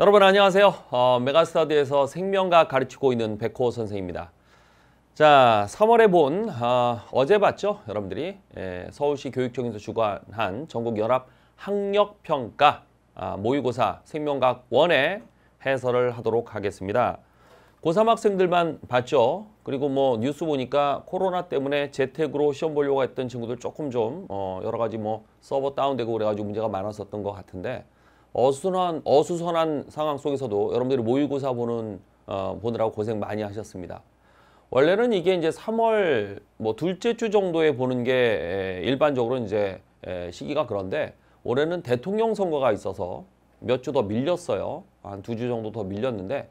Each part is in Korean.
여러분 안녕하세요. 어, 메가스터디에서 생명과 가르치고 있는 백호 선생입니다. 자, 3월에 본 어, 어제 봤죠? 여러분들이 예, 서울시 교육청에서 주관한 전국 연합 학력 평가 아, 모의고사 생명과학 원의 해설을 하도록 하겠습니다. 고3 학생들만 봤죠? 그리고 뭐 뉴스 보니까 코로나 때문에 재택으로 시험 보려고 했던 친구들 조금 좀 어, 여러 가지 뭐 서버 다운되고 그래가지고 문제가 많았었던 것 같은데 어수선한, 어수선한 상황 속에서도 여러분들이 모의고사 보는, 어, 보느라고 고생 많이 하셨습니다. 원래는 이게 이제 3월 뭐 둘째 주 정도에 보는 게 일반적으로 이제 시기가 그런데 올해는 대통령 선거가 있어서 몇 주 더 밀렸어요. 한 두 주 정도 더 밀렸는데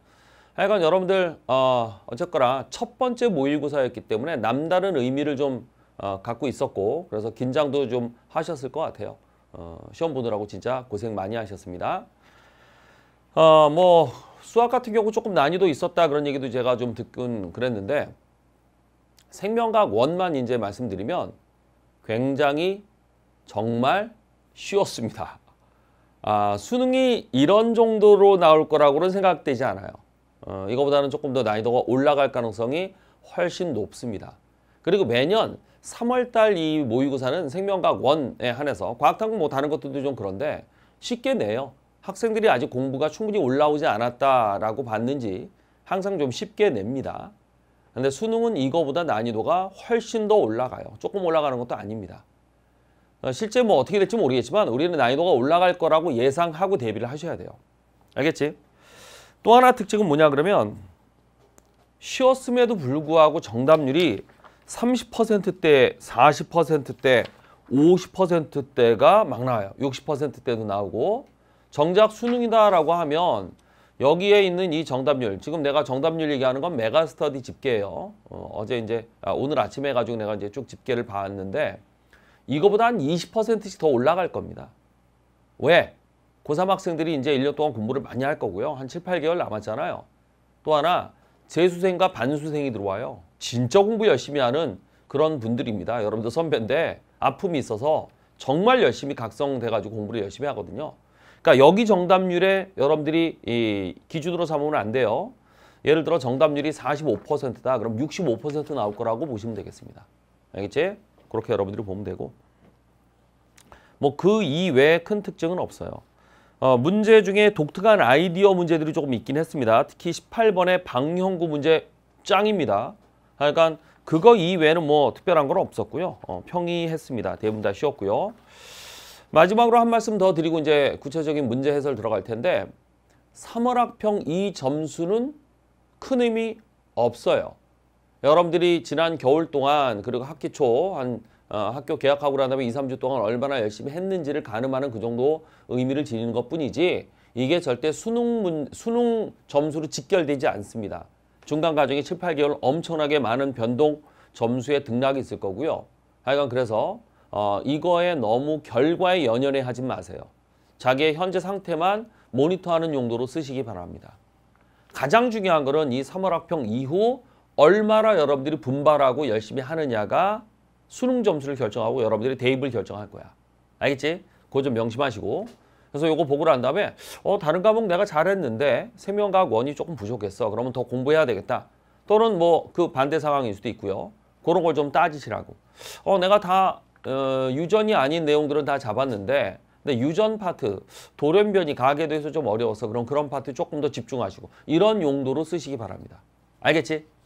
하여간 여러분들 어, 어쨌거나 첫 번째 모의고사였기 때문에 남다른 의미를 좀 어, 갖고 있었고 그래서 긴장도 좀 하셨을 것 같아요. 어, 시험 보느라고 진짜 고생 많이 하셨습니다. 어, 뭐 수학 같은 경우 조금 난이도 있었다 그런 얘기도 제가 좀 듣곤 그랬는데 생명과학 원만 이제 말씀드리면 굉장히 정말 쉬웠습니다. 아, 수능이 이런 정도로 나올 거라고는 생각되지 않아요. 어, 이거보다는 조금 더 난이도가 올라갈 가능성이 훨씬 높습니다. 그리고 매년 3월달 이 모의고사는 생명과학 원에 한해서 과학탐구 뭐 다른 것들도 좀 그런데 쉽게 내요. 학생들이 아직 공부가 충분히 올라오지 않았다라고 봤는지 항상 좀 쉽게 냅니다. 근데 수능은 이거보다 난이도가 훨씬 더 올라가요. 조금 올라가는 것도 아닙니다. 어, 실제 뭐 어떻게 될지 모르겠지만 우리는 난이도가 올라갈 거라고 예상하고 대비를 하셔야 돼요. 알겠지? 또 하나 특징은 뭐냐 그러면 쉬웠음에도 불구하고 정답률이 30%대, 40%대, 50%대가 막 나와요. 60%대도 나오고 정작 수능이다라고 하면 여기에 있는 이 정답률 지금 내가 정답률 얘기하는 건 메가스터디 집계예요. 어, 제 이제 아, 오늘 아침에 가지고 내가 이제 쭉 집계를 봤는데 이거보다 한 20%씩 더 올라갈 겁니다. 왜? 고3 학생들이 이제 1년 동안 공부를 많이 할 거고요. 한 7, 8개월 남았잖아요. 또 하나 재수생과 반수생이 들어와요. 진짜 공부 열심히 하는 그런 분들입니다. 여러분들 선배인데 아픔이 있어서 정말 열심히 각성돼가지고 공부를 열심히 하거든요. 그러니까 여기 정답률에 여러분들이 이 기준으로 삼으면 안 돼요. 예를 들어 정답률이 45%다. 그럼 65% 나올 거라고 보시면 되겠습니다. 알겠지? 그렇게 여러분들이 보면 되고 뭐 그 이외에 큰 특징은 없어요. 어, 문제 중에 독특한 아이디어 문제들이 조금 있긴 했습니다. 특히 18번의 방형구 문제 짱입니다. 하여간 그거 이외에는 뭐 특별한 건 없었고요. 어, 평이했습니다. 대부분 다 쉬웠고요. 마지막으로 한 말씀 더 드리고 이제 구체적인 문제 해설 들어갈 텐데 3월 학평 이 점수는 큰 의미 없어요. 여러분들이 지난 겨울 동안 그리고 학기 초 한 어, 학교 개학하고 난 다음에 2, 3주 동안 얼마나 열심히 했는지를 가늠하는 그 정도 의미를 지니는 것뿐이지 이게 절대 수능 문, 수능 점수로 직결되지 않습니다. 중간 과정이 7, 8개월 엄청나게 많은 변동 점수의 등락이 있을 거고요. 하여간 그래서 어, 이거에 너무 결과에 연연해 하지 마세요. 자기의 현재 상태만 모니터하는 용도로 쓰시기 바랍니다. 가장 중요한 거는 이 3월 학평 이후 얼마나 여러분들이 분발하고 열심히 하느냐가 수능 점수를 결정하고 여러분들이 대입을 결정할 거야. 알겠지? 그거 좀 명심하시고 그래서 이거보고난 다음에 어 다른 과목 내가 잘했는데 생명과학 원이 조금 부족했어. 그러면 더 공부해야 되겠다. 또는 뭐 그 반대 상황일 수도 있고요. 그런 걸 좀 따지시라고. 어 내가 다 어, 유전이 아닌 내용들은 다 잡았는데 근데 유전 파트, 돌연변이 가게 돼서 좀 어려워서 그런 그런 파트 조금 더 집중하시고 이런 용도로 쓰시기 바랍니다. 알겠지?